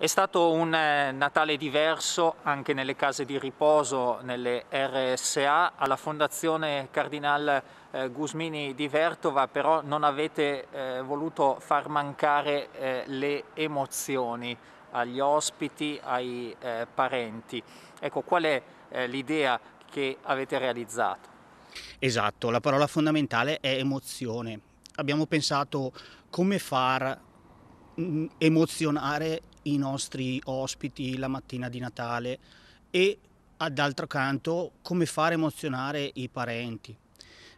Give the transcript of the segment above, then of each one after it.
È stato un eh, Natale diverso anche nelle case di riposo, nelle RSA. Alla Fondazione Cardinal eh, Gusmini di Vertova però non avete eh, voluto far mancare eh, le emozioni agli ospiti, ai eh, parenti. Ecco, qual è eh, l'idea che avete realizzato? Esatto, la parola fondamentale è emozione. Abbiamo pensato come far mm, emozionare i nostri ospiti la mattina di Natale e d'altro canto come fare emozionare i parenti.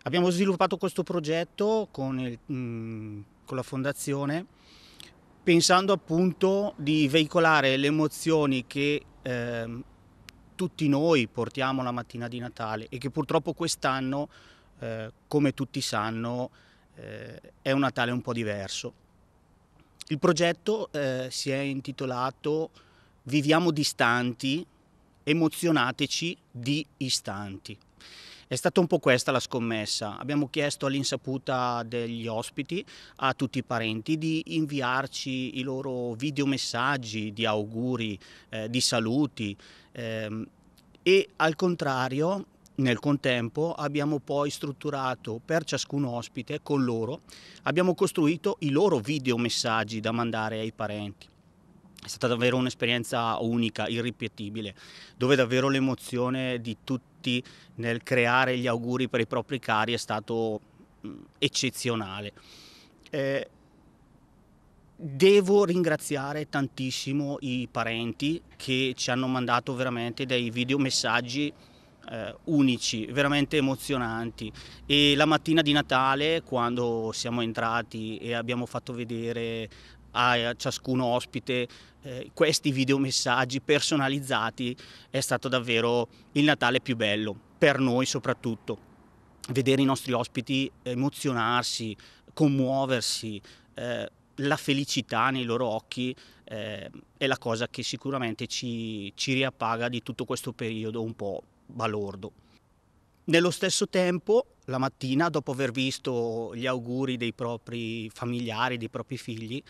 Abbiamo sviluppato questo progetto con, il, mm, con la fondazione pensando appunto di veicolare le emozioni che eh, tutti noi portiamo la mattina di Natale e che purtroppo quest'anno, eh, come tutti sanno, eh, è un Natale un po' diverso. Il progetto eh, si è intitolato Viviamo distanti, emozionateci di istanti. È stata un po' questa la scommessa. Abbiamo chiesto all'insaputa degli ospiti, a tutti i parenti, di inviarci i loro videomessaggi di auguri, eh, di saluti eh, e al contrario nel contempo abbiamo poi strutturato per ciascun ospite con loro, abbiamo costruito i loro videomessaggi da mandare ai parenti. È stata davvero un'esperienza unica, irripetibile, dove davvero l'emozione di tutti nel creare gli auguri per i propri cari è stato mm, eccezionale. Eh, devo ringraziare tantissimo i parenti che ci hanno mandato veramente dei videomessaggi eh, unici, veramente emozionanti e la mattina di Natale quando siamo entrati e abbiamo fatto vedere a ciascun ospite eh, questi videomessaggi personalizzati è stato davvero il Natale più bello, per noi soprattutto. Vedere i nostri ospiti emozionarsi, commuoversi, eh, la felicità nei loro occhi eh, è la cosa che sicuramente ci, ci riappaga di tutto questo periodo un po' balordo. Nello stesso tempo, la mattina, dopo aver visto gli auguri dei propri familiari, dei propri figli,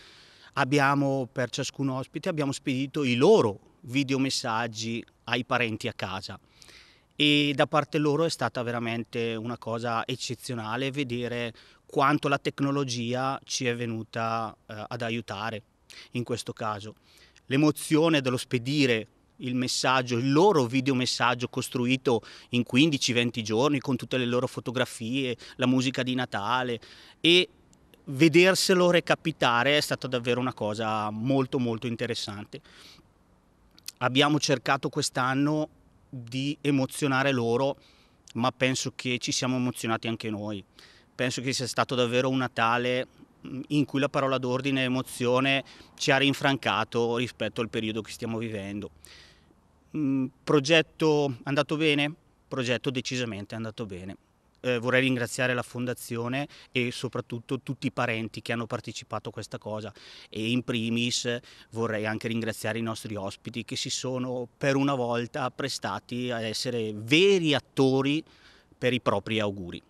abbiamo, per ciascun ospite, abbiamo spedito i loro videomessaggi ai parenti a casa e da parte loro è stata veramente una cosa eccezionale vedere quanto la tecnologia ci è venuta eh, ad aiutare in questo caso. L'emozione dello spedire il messaggio, il loro videomessaggio costruito in 15-20 giorni con tutte le loro fotografie, la musica di Natale e vederselo recapitare è stata davvero una cosa molto molto interessante. Abbiamo cercato quest'anno di emozionare loro, ma penso che ci siamo emozionati anche noi. Penso che sia stato davvero un Natale in cui la parola d'ordine e emozione ci ha rinfrancato rispetto al periodo che stiamo vivendo. Mm, progetto andato bene? Progetto decisamente andato bene. Eh, vorrei ringraziare la fondazione e soprattutto tutti i parenti che hanno partecipato a questa cosa e in primis vorrei anche ringraziare i nostri ospiti che si sono per una volta prestati a essere veri attori per i propri auguri.